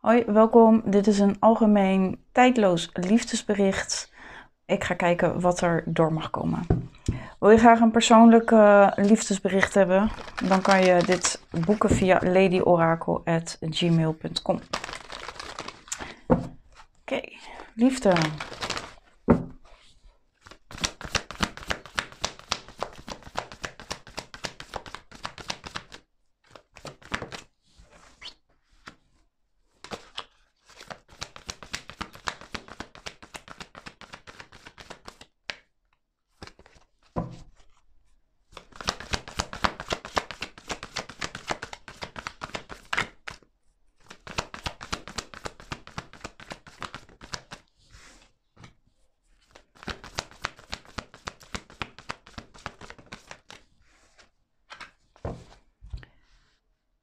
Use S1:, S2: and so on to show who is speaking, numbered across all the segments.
S1: Hoi, welkom. Dit is een algemeen tijdloos liefdesbericht. Ik ga kijken wat er door mag komen. Wil je graag een persoonlijk liefdesbericht hebben? Dan kan je dit boeken via ladyoracle.gmail.com. Oké, liefde.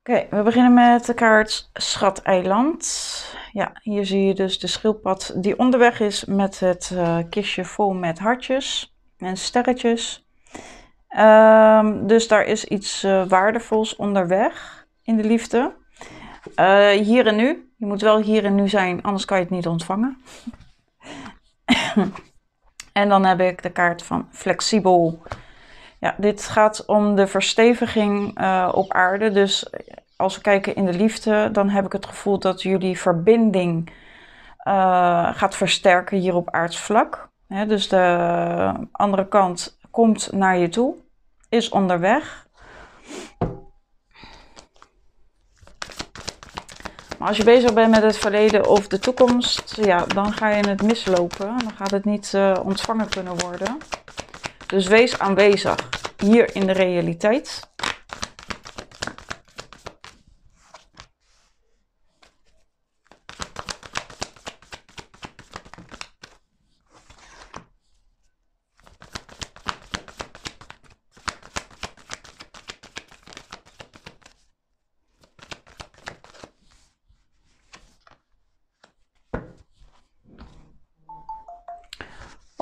S1: Oké, we beginnen met de kaart Schateiland. Ja, hier zie je dus de schildpad die onderweg is met het eh, kistje vol met hartjes en sterretjes. Ehm, dus daar is iets eh, waardevols onderweg in de liefde. Eh, hier en nu. Je moet wel hier en nu zijn, anders kan je het niet ontvangen. en dan heb ik de kaart van flexibel. Ja, dit gaat om de versteviging op aarde. Dus als we kijken in de liefde, dan heb ik het gevoel dat jullie verbinding eh, gaat versterken hier op aards vlak. dus de andere kant komt naar je toe, is onderweg. Maar als je bezig bent met het verleden of de toekomst, ja, dan ga je het mislopen. Dan gaat het niet eh, ontvangen kunnen worden. Dus wees aanwezig hier in de realiteit.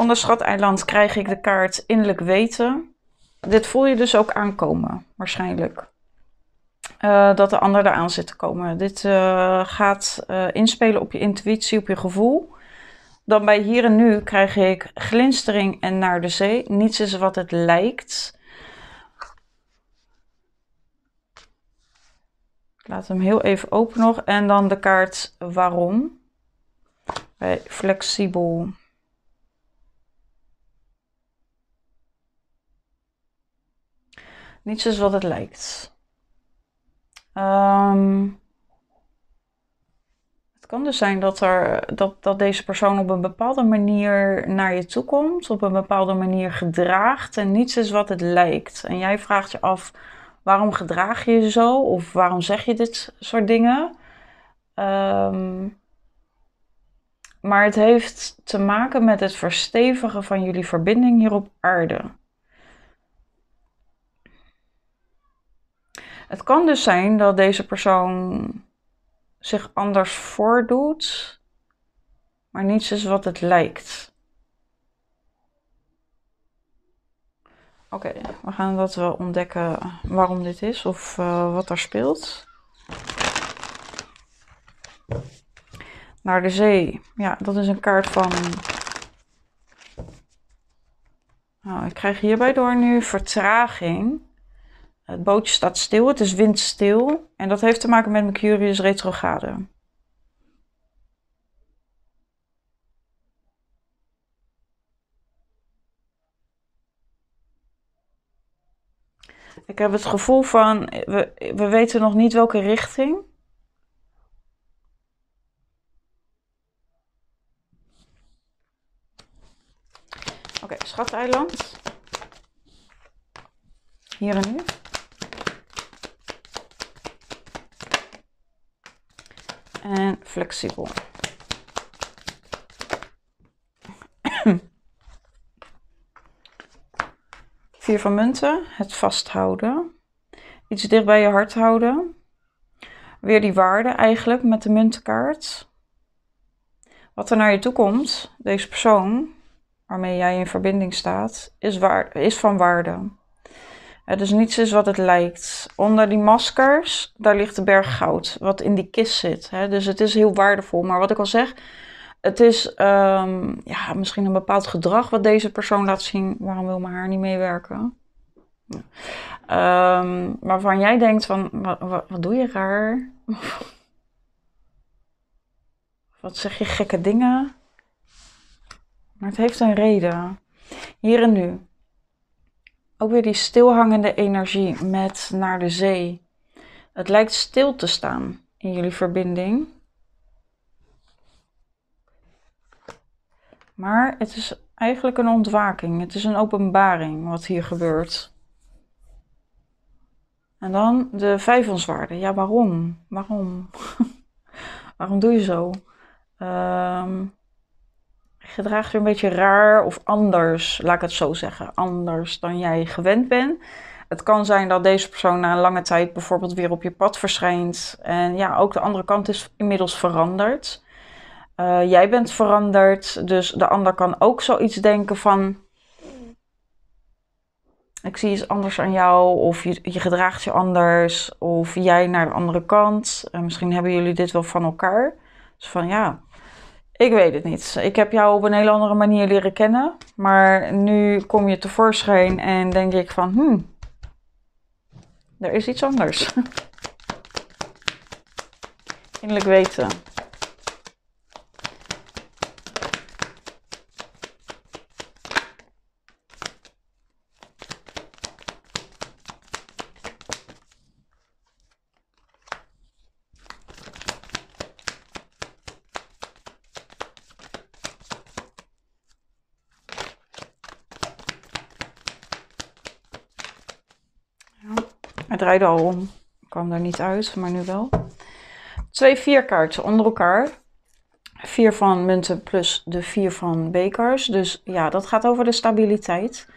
S1: onderschat eiland krijg ik de kaart innerlijk weten. Dit voel je dus ook aankomen, waarschijnlijk. Eh, dat de ander eraan zit te komen. Dit eh, gaat eh, inspelen op je intuïtie, op je gevoel. Dan bij hier en nu krijg ik glinstering en naar de zee. Niets is wat het lijkt. Ik laat hem heel even open nog. En dan de kaart waarom. Bij flexibel Niets is wat het lijkt. Ehm, het kan dus zijn dat, er, dat, dat deze persoon op een bepaalde manier naar je toe komt, op een bepaalde manier gedraagt en niets is wat het lijkt. En jij vraagt je af, waarom gedraag je je zo of waarom zeg je dit soort dingen? Ehm, maar het heeft te maken met het verstevigen van jullie verbinding hier op aarde. Het kan dus zijn dat deze persoon zich anders voordoet, maar niets is wat het lijkt. Oké, we gaan dat wel ontdekken waarom dit is of eh, wat daar speelt. Naar de zee. Ja, dat is een kaart van. Nou, ik krijg hierbij door nu vertraging. Het bootje staat stil, het is windstil. En dat heeft te maken met Mercurius retrograde. Ik heb het gevoel van, we, we weten nog niet welke richting. Oké, okay, eiland Hier en nu. en flexibel. Vier van munten, het vasthouden. Iets dicht bij je hart houden. Weer die waarde eigenlijk met de muntenkaart. Wat er naar je toe komt, deze persoon waarmee jij in verbinding staat, is, waar, is van waarde. Het is niets is wat het lijkt. Onder die maskers, daar ligt de berg goud, wat in die kist zit. Hè? Dus het is heel waardevol. Maar wat ik al zeg, het is ehm, ja, misschien een bepaald gedrag wat deze persoon laat zien. Waarom wil mijn haar niet meewerken? Ehm, waarvan jij denkt van, wat, wat doe je raar? wat zeg je gekke dingen? Maar het heeft een reden. Hier en nu. Ook weer die stilhangende energie met naar de zee. Het lijkt stil te staan in jullie verbinding. Maar het is eigenlijk een ontwaking. Het is een openbaring wat hier gebeurt. En dan de vijf vijfonswaarde. Ja, waarom? Waarom? waarom doe je zo? Um, gedraagt je een beetje raar of anders, laat ik het zo zeggen, anders dan jij gewend bent. Het kan zijn dat deze persoon na een lange tijd bijvoorbeeld weer op je pad verschijnt. En ja, ook de andere kant is inmiddels veranderd. Eh, jij bent veranderd, dus de ander kan ook zoiets denken van. Ik zie iets anders aan jou, of je, je gedraagt je anders, of jij naar de andere kant. Eh, misschien hebben jullie dit wel van elkaar. Dus van ja, ik weet het niet. Ik heb jou op een heel andere manier leren kennen. Maar nu kom je tevoorschijn en denk ik van, hmm, er is iets anders. Eindelijk weten. Het draaide al om. Ik kwam er niet uit, maar nu wel. Twee vierkaarten onder elkaar. Vier van munten plus de vier van bekers. Dus ja, dat gaat over de stabiliteit.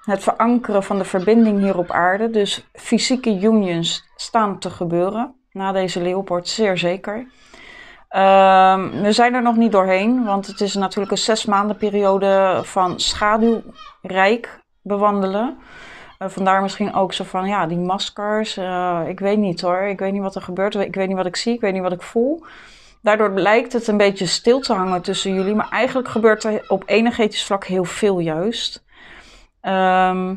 S1: Het verankeren van de verbinding hier op aarde. Dus fysieke unions staan te gebeuren. Na deze Leopard, zeer zeker. Ehm, we zijn er nog niet doorheen, want het is natuurlijk een zes maanden periode van schaduwrijk bewandelen. Eh, vandaar misschien ook zo van, ja, die maskers, eh, ik weet niet hoor, ik weet niet wat er gebeurt, ik weet niet wat ik zie, ik weet niet wat ik voel. Daardoor lijkt het een beetje stil te hangen tussen jullie, maar eigenlijk gebeurt er op energetisch vlak heel veel juist. Ehm,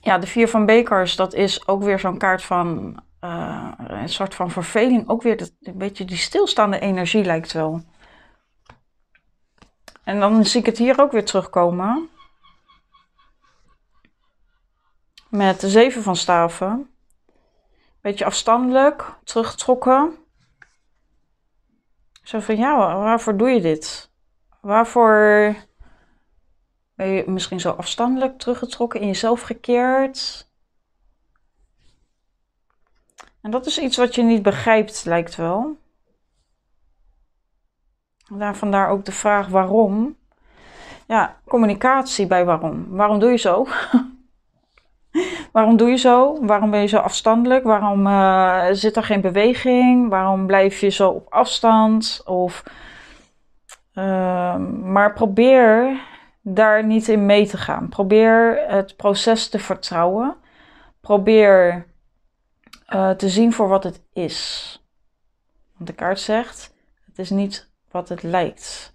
S1: ja, de vier van bekers, dat is ook weer zo'n kaart van eh, een soort van verveling. Ook weer een beetje die stilstaande energie lijkt wel. En dan zie ik het hier ook weer terugkomen. met de zeven van staven. Beetje afstandelijk, teruggetrokken. Zo van, ja, waarvoor doe je dit? Waarvoor ben je misschien zo afstandelijk teruggetrokken, in jezelf gekeerd? En dat is iets wat je niet begrijpt, lijkt wel. Daar vandaar ook de vraag waarom. Ja, communicatie bij waarom. Waarom doe je zo? Waarom doe je zo? Waarom ben je zo afstandelijk? Waarom eh, zit er geen beweging? Waarom blijf je zo op afstand? Of, ehm, maar probeer daar niet in mee te gaan. Probeer het proces te vertrouwen. Probeer eh, te zien voor wat het is. Want de kaart zegt: het is niet wat het lijkt.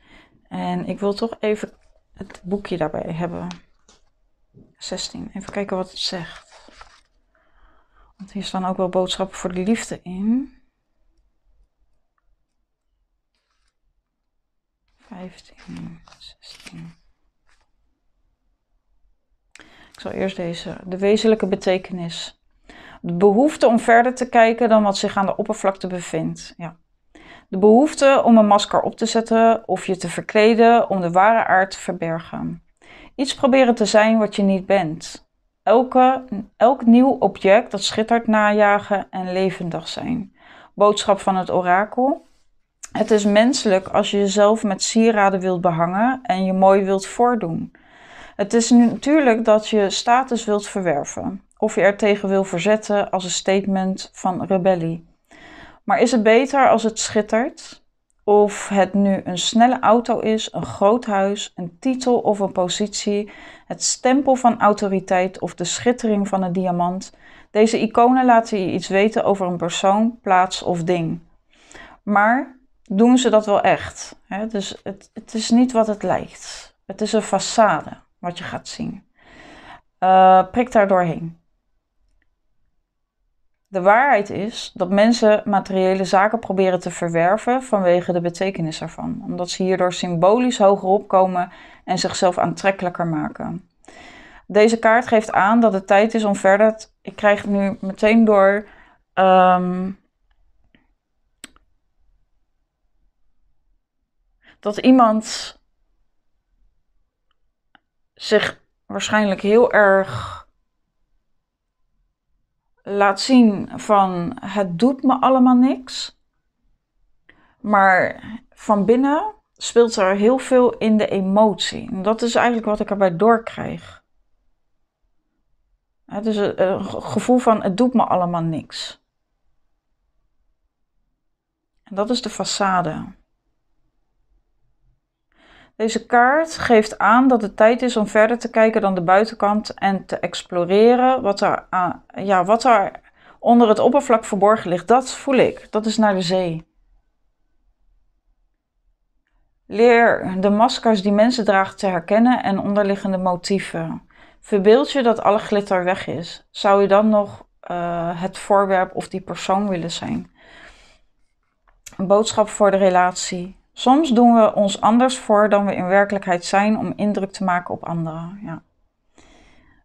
S1: En ik wil toch even het boekje daarbij hebben. 16. Even kijken wat het zegt. Want hier staan ook wel boodschappen voor de liefde in. 15, 16. Ik zal eerst deze, de wezenlijke betekenis. De behoefte om verder te kijken dan wat zich aan de oppervlakte bevindt. Ja. De behoefte om een masker op te zetten of je te verkleden om de ware aard te verbergen. Iets proberen te zijn wat je niet bent elke, elk nieuw object dat schittert najagen en levendig zijn. Boodschap van het orakel. Het is menselijk als je jezelf met sieraden wilt behangen en je mooi wilt voordoen. Het is natuurlijk dat je status wilt verwerven of je er tegen wil verzetten als een statement van rebellie. Maar is het beter als het schittert? Of het nu een snelle auto is, een groot huis, een titel of een positie, het stempel van autoriteit of de schittering van een diamant. Deze iconen laten je iets weten over een persoon, plaats of ding. Maar doen ze dat wel echt? Dus het, het, is niet wat het lijkt. Het is een façade wat je gaat zien. Eh, prik daar doorheen. De waarheid is dat mensen materiële zaken proberen te verwerven vanwege de betekenis ervan, omdat ze hierdoor symbolisch hoger opkomen en zichzelf aantrekkelijker maken. Deze kaart geeft aan dat het tijd is om verder. Ik krijg nu meteen door. Ehm, dat iemand zich waarschijnlijk heel erg laat zien van het doet me allemaal niks. Maar van binnen speelt er heel veel in de emotie. En dat is eigenlijk wat ik erbij doorkrijg. Het is een gevoel van het doet me allemaal niks. En dat is de façade. Deze kaart geeft aan dat het tijd is om verder te kijken dan de buitenkant en te exploreren wat er, ja, wat er onder het oppervlak verborgen ligt. Dat voel ik. Dat is naar de zee. Leer de maskers die mensen dragen te herkennen en onderliggende motieven. Verbeeld je dat alle glitter weg is. Zou je dan nog eh, het voorwerp of die persoon willen zijn? Een boodschap voor de relatie. Soms doen we ons anders voor dan we in werkelijkheid zijn om indruk te maken op anderen. Ja.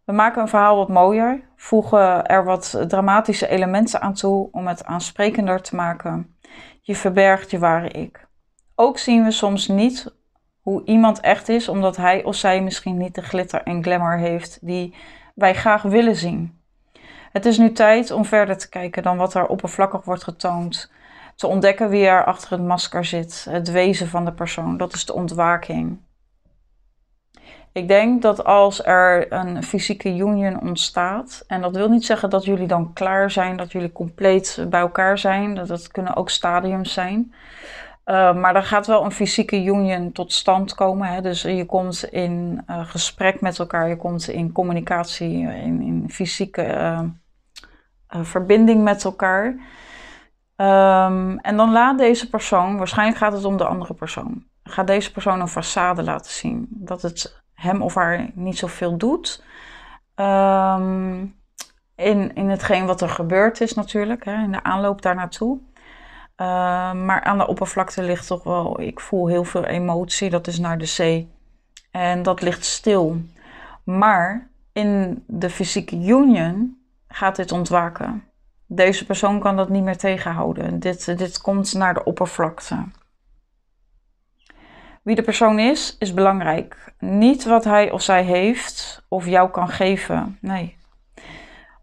S1: We maken een verhaal wat mooier, voegen er wat dramatische elementen aan toe om het aansprekender te maken. Je verbergt je ware ik. Ook zien we soms niet hoe iemand echt is, omdat hij of zij misschien niet de glitter en glamour heeft die wij graag willen zien. Het is nu tijd om verder te kijken dan wat er oppervlakkig wordt getoond. Te ontdekken wie er achter het masker zit, het wezen van de persoon, dat is de ontwaking. Ik denk dat als er een fysieke union ontstaat, en dat wil niet zeggen dat jullie dan klaar zijn, dat jullie compleet bij elkaar zijn, dat, dat kunnen ook stadiums zijn. Eh, maar er gaat wel een fysieke union tot stand komen. Hè? Dus je komt in eh, gesprek met elkaar, je komt in communicatie, in, in fysieke eh, verbinding met elkaar. Ehm, en dan laat deze persoon, waarschijnlijk gaat het om de andere persoon, gaat deze persoon een façade laten zien. Dat het hem of haar niet zoveel doet. Ehm, in, in hetgeen wat er gebeurd is natuurlijk, hè, in de aanloop daar naartoe. Ehm, maar aan de oppervlakte ligt toch wel, ik voel heel veel emotie, dat is naar de zee. En dat ligt stil. Maar in de fysieke union gaat dit ontwaken. Deze persoon kan dat niet meer tegenhouden. Dit, dit komt naar de oppervlakte. Wie de persoon is, is belangrijk. Niet wat hij of zij heeft of jou kan geven. Nee.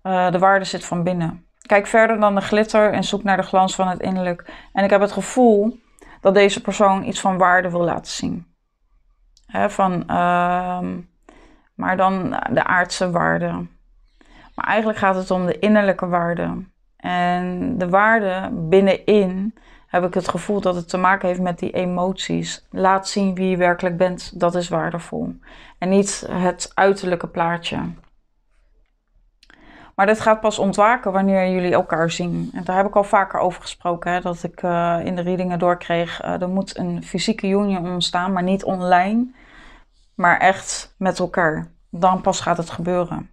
S1: Eh, de waarde zit van binnen. Kijk verder dan de glitter en zoek naar de glans van het innerlijk. En ik heb het gevoel dat deze persoon iets van waarde wil laten zien. van, ehm, maar dan de aardse waarde. Maar eigenlijk gaat het om de innerlijke waarde. En de waarde binnenin heb ik het gevoel dat het te maken heeft met die emoties. Laat zien wie je werkelijk bent, dat is waardevol. En niet het uiterlijke plaatje. Maar dit gaat pas ontwaken wanneer jullie elkaar zien. En daar heb ik al vaker over gesproken. Hè, dat ik eh, in de readingen doorkreeg. Eh, er moet een fysieke union ontstaan, maar niet online. Maar echt met elkaar. Dan pas gaat het gebeuren.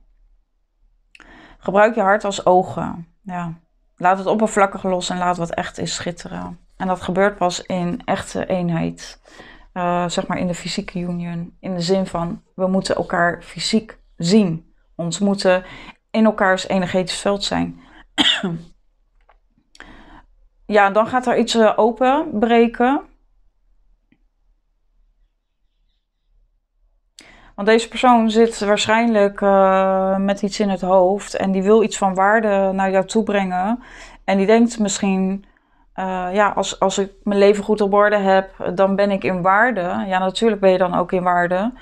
S1: Gebruik je hart als ogen. Ja, laat het oppervlakkig los en laat wat echt is schitteren. En dat gebeurt pas in echte eenheid. Eh, zeg maar in de fysieke union. In de zin van, we moeten elkaar fysiek zien. Ons moeten in elkaars energetisch veld zijn. ja, dan gaat er iets eh, openbreken Want deze persoon zit waarschijnlijk eh, met iets in het hoofd en die wil iets van waarde naar jou toe brengen. En die denkt misschien, eh, ja, als, als ik mijn leven goed op orde heb, dan ben ik in waarde. Ja, natuurlijk ben je dan ook in waarde.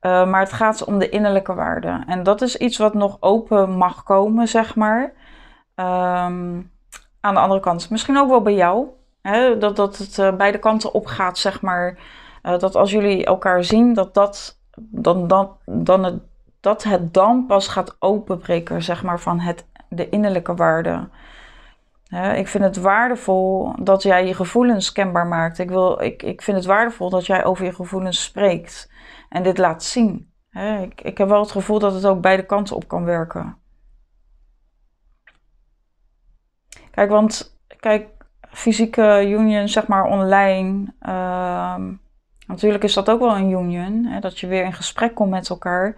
S1: Eh, maar het gaat om de innerlijke waarde. En dat is iets wat nog open mag komen, zeg maar. Ehm, aan de andere kant, misschien ook wel bij jou. Hè? Dat, dat het beide kanten op gaat, zeg maar. dat als jullie elkaar zien, dat dat dan, dan, dan het, dat het dan pas gaat openbreken, zeg maar, van het, de innerlijke waarde. ik vind het waardevol dat jij je gevoelens kenbaar maakt. Ik, wil, ik, ik vind het waardevol dat jij over je gevoelens spreekt en dit laat zien. ik, ik heb wel het gevoel dat het ook beide kanten op kan werken. Kijk, want kijk, fysieke union, zeg maar online. Ehm, Natuurlijk is dat ook wel een union, hè, dat je weer in gesprek komt met elkaar.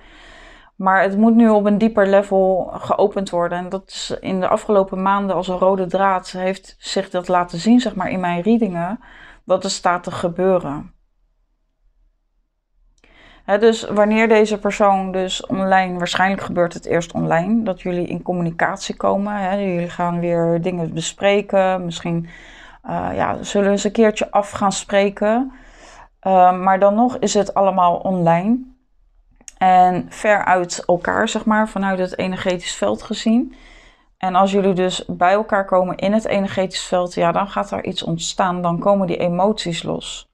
S1: Maar het moet nu op een dieper level geopend worden. En dat is in de afgelopen maanden als een rode draad heeft zich dat laten zien, zeg maar, in mijn readingen, wat er staat te gebeuren. dus wanneer deze persoon dus online, waarschijnlijk gebeurt het eerst online, dat jullie in communicatie komen. jullie gaan weer dingen bespreken. Misschien uh, ja, zullen ze een keertje af gaan spreken. Ehm, maar dan nog is het allemaal online. En ver uit elkaar, zeg maar, vanuit het energetisch veld gezien. En als jullie dus bij elkaar komen in het energetisch veld, ja, dan gaat er iets ontstaan. Dan komen die emoties los.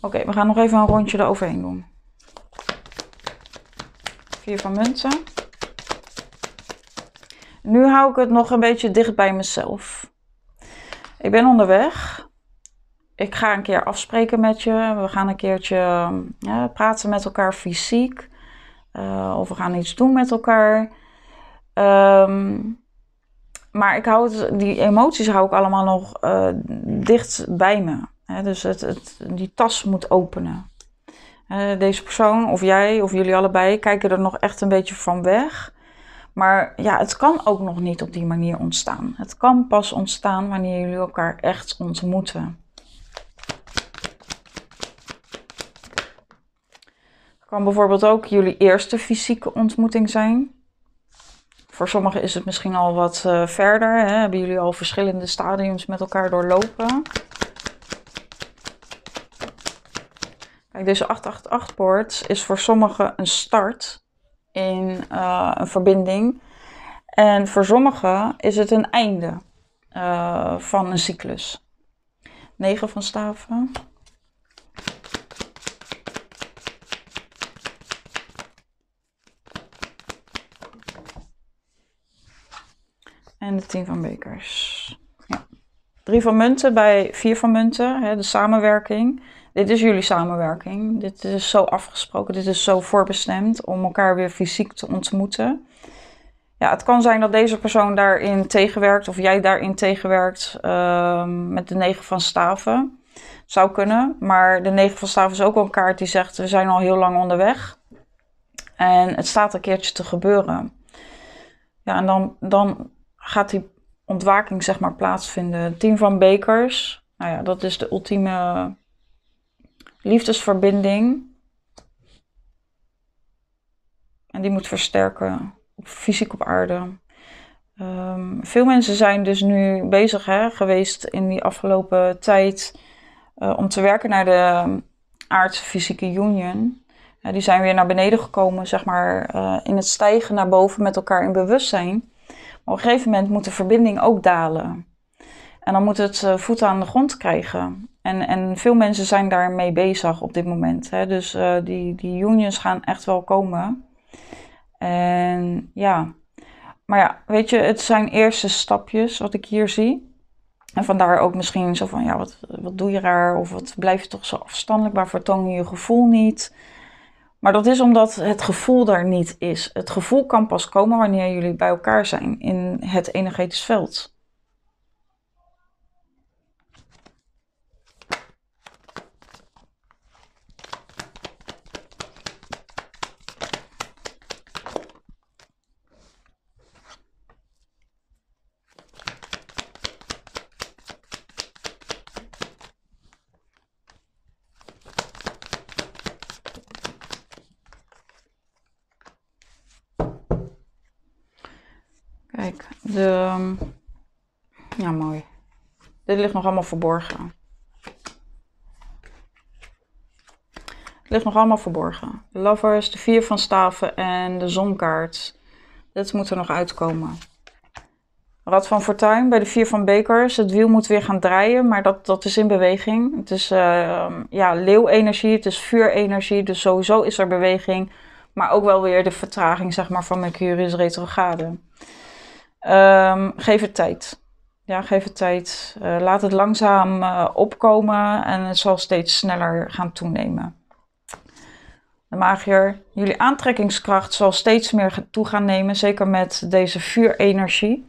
S1: Oké, we gaan nog even een rondje eroverheen doen. Vier van munten. Nu hou ik het nog een beetje dicht bij mezelf. Ik ben onderweg. Ik ga een keer afspreken met je. We gaan een keertje ja, praten met elkaar fysiek. Uh, of we gaan iets doen met elkaar. Ehm, maar ik hou het, die emoties hou ik allemaal nog eh, dicht bij me. dus het, het, die tas moet openen. Eh, deze persoon, of jij, of jullie allebei, kijken er nog echt een beetje van weg. Maar ja, het kan ook nog niet op die manier ontstaan. Het kan pas ontstaan wanneer jullie elkaar echt ontmoeten. Het kan bijvoorbeeld ook jullie eerste fysieke ontmoeting zijn. Voor sommigen is het misschien al wat eh, verder. Hè? Hebben jullie al verschillende stadiums met elkaar doorlopen? Kijk, deze 888 poort is voor sommigen een start in eh, een verbinding. En voor sommigen is het een einde eh, van een cyclus. 9 van staven. En de 10 van bekers. 3 Drie van munten bij vier van munten, hè, de samenwerking dit is jullie samenwerking. Dit is zo afgesproken, dit is zo voorbestemd om elkaar weer fysiek te ontmoeten. Ja, het kan zijn dat deze persoon daarin tegenwerkt of jij daarin tegenwerkt ehm, met de negen van staven. Zou kunnen, maar de negen van staven is ook wel een kaart die zegt we zijn al heel lang onderweg. En het staat een keertje te gebeuren. Ja, en dan, dan gaat die ontwaking zeg maar plaatsvinden. Tien van bekers, nou ja, dat is de ultieme liefdesverbinding. En die moet versterken, op, fysiek op aarde. Ehm, veel mensen zijn dus nu bezig hè, geweest in die afgelopen tijd eh, om te werken naar de ehm, aardfysieke union. die zijn weer naar beneden gekomen, zeg maar, eh, in het stijgen naar boven met elkaar in bewustzijn. Maar op een gegeven moment moet de verbinding ook dalen. En dan moet het eh, voet aan de grond krijgen. En, en veel mensen zijn daarmee bezig op dit moment. Hè. Dus eh, die, die unions gaan echt wel komen. En ja, maar ja, weet je, het zijn eerste stapjes wat ik hier zie. En vandaar ook misschien zo van, ja, wat, wat doe je raar? Of wat blijf je toch zo afstandelijk? Maar vertoon je je gevoel niet? Maar dat is omdat het gevoel daar niet is. Het gevoel kan pas komen wanneer jullie bij elkaar zijn in het energetisch veld. De, ja, mooi. Dit ligt nog allemaal verborgen. Het ligt nog allemaal verborgen. De lovers, de vier van staven en de zonkaart. Dat moet er nog uitkomen. Rad van Fortuin bij de vier van bekers. Het wiel moet weer gaan draaien, maar dat, dat is in beweging. Het is ehm, ja, leeuwenergie, het is vuurenergie, dus sowieso is er beweging. Maar ook wel weer de vertraging zeg maar, van Mercurius retrograde. Ehm, geef het tijd. Ja, geef het tijd. Eh, laat het langzaam eh, opkomen en het zal steeds sneller gaan toenemen. De magier, jullie aantrekkingskracht zal steeds meer toe gaan nemen, zeker met deze vuurenergie.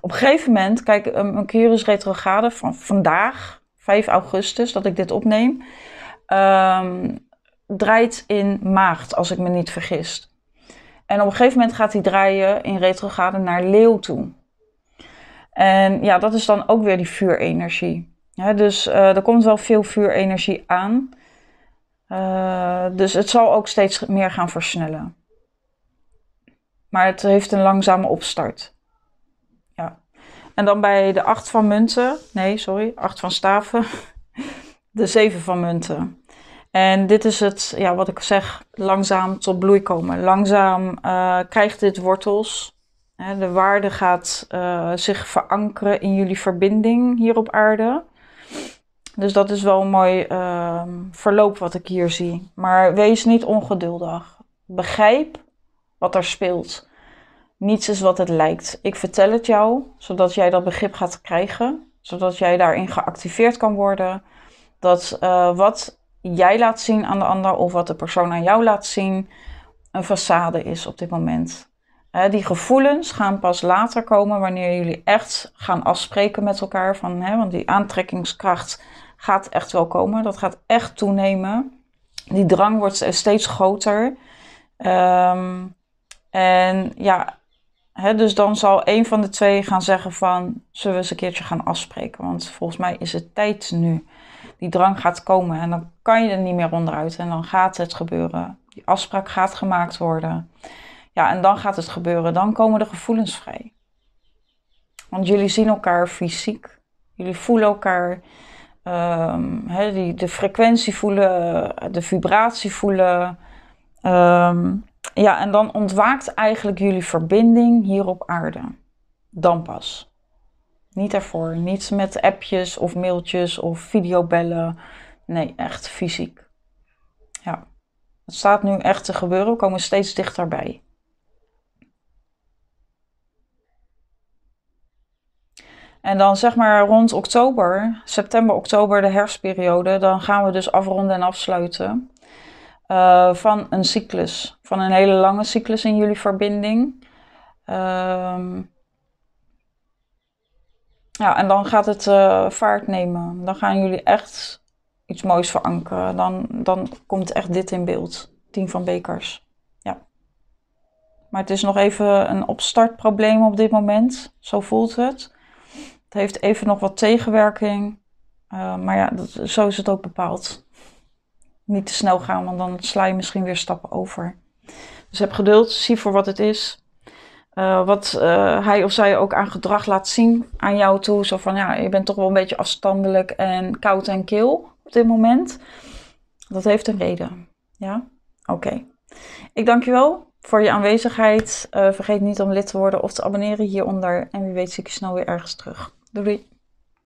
S1: Op een gegeven moment, kijk, ehm, een Mercurius retrograde van vandaag, 5 augustus, dat ik dit opneem, ehm, draait in maagd, als ik me niet vergis. En op een gegeven moment gaat hij draaien in retrograde naar leeuw toe. En ja, dat is dan ook weer die vuurenergie. dus eh, er komt wel veel vuurenergie aan. Eh, dus het zal ook steeds meer gaan versnellen. Maar het heeft een langzame opstart. Ja. En dan bij de acht van munten. Nee, sorry, acht van staven. De zeven van munten. En dit is het, ja, wat ik zeg, langzaam tot bloei komen. Langzaam uh, krijgt dit wortels. Hè, de waarde gaat eh, zich verankeren in jullie verbinding hier op aarde. Dus dat is wel een mooi ehm, verloop wat ik hier zie. Maar wees niet ongeduldig. Begrijp wat er speelt. Niets is wat het lijkt. Ik vertel het jou, zodat jij dat begrip gaat krijgen. Zodat jij daarin geactiveerd kan worden. Dat eh, wat jij laat zien aan de ander of wat de persoon aan jou laat zien een façade is op dit moment. die gevoelens gaan pas later komen wanneer jullie echt gaan afspreken met elkaar. Van, want die aantrekkingskracht gaat echt wel komen. Dat gaat echt toenemen. Die drang wordt steeds groter. Ehm, en ja, dus dan zal een van de twee gaan zeggen van... Zullen we eens een keertje gaan afspreken? Want volgens mij is het tijd nu die drang gaat komen en dan kan je er niet meer onderuit en dan gaat het gebeuren. Die afspraak gaat gemaakt worden. Ja, en dan gaat het gebeuren. Dan komen de gevoelens vrij. Want jullie zien elkaar fysiek. Jullie voelen elkaar. Um, die, de frequentie voelen, de vibratie voelen. Ehm, ja, en dan ontwaakt eigenlijk jullie verbinding hier op aarde. Dan pas. Niet daarvoor. Niets met appjes of mailtjes of videobellen. Nee, echt fysiek. Ja. Het staat nu echt te gebeuren. We komen steeds dichterbij. En dan zeg maar rond oktober, september, oktober, de herfstperiode, dan gaan we dus afronden en afsluiten eh, van een cyclus. Van een hele lange cyclus in jullie verbinding. Ehm ja, en dan gaat het eh, vaart nemen. Dan gaan jullie echt iets moois verankeren. Dan, dan komt echt dit in beeld. Team van bekers. Ja. Maar het is nog even een opstartprobleem op dit moment. Zo voelt het. Het heeft even nog wat tegenwerking. Eh, maar ja, dat, zo is het ook bepaald. Niet te snel gaan, want dan sla je misschien weer stappen over. Dus heb geduld, zie voor wat het is. Eh, wat eh, hij of zij ook aan gedrag laat zien aan jou toe. Zo van ja, je bent toch wel een beetje afstandelijk en koud en kil op dit moment. Dat heeft een reden. Ja? Oké. Ik dank je wel voor je aanwezigheid. Eh, vergeet niet om lid te worden of te abonneren hieronder. En wie weet zie ik je snel weer ergens terug. doei.